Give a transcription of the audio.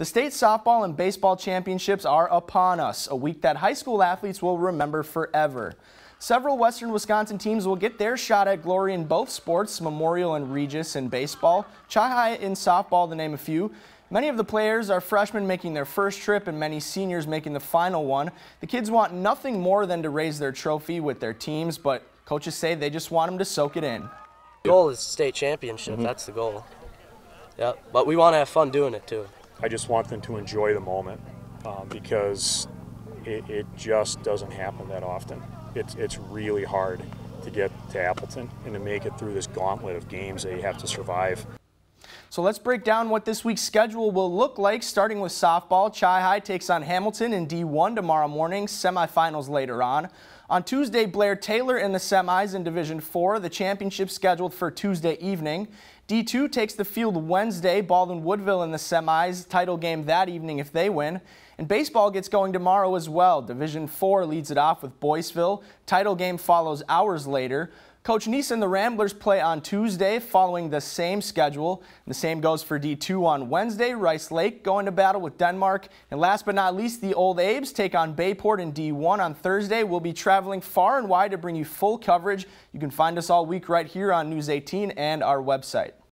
The state softball and baseball championships are upon us, a week that high school athletes will remember forever. Several Western Wisconsin teams will get their shot at glory in both sports, Memorial and Regis in baseball, Chi in softball to name a few. Many of the players are freshmen making their first trip and many seniors making the final one. The kids want nothing more than to raise their trophy with their teams, but coaches say they just want them to soak it in. The goal is state championship, mm -hmm. that's the goal. Yep, but we want to have fun doing it too. I just want them to enjoy the moment um, because it, it, just doesn't happen that often. It's, it's really hard to get to Appleton and to make it through this gauntlet of games that you have to survive. So let's break down what this week's schedule will look like, starting with softball. Chi High takes on Hamilton in D1 tomorrow morning, semifinals later on. On Tuesday, Blair Taylor in the semis in Division 4, the championship scheduled for Tuesday evening. D2 takes the field Wednesday, Baldwin Woodville in the semis, title game that evening if they win. And baseball gets going tomorrow as well. Division 4 leads it off with Boyceville. Title game follows hours later. Coach Neese and the Ramblers play on Tuesday following the same schedule. The same goes for D2 on Wednesday. Rice Lake going to battle with Denmark. And last but not least, the Old Abes take on Bayport in D1 on Thursday. We'll be traveling far and wide to bring you full coverage. You can find us all week right here on News 18 and our website.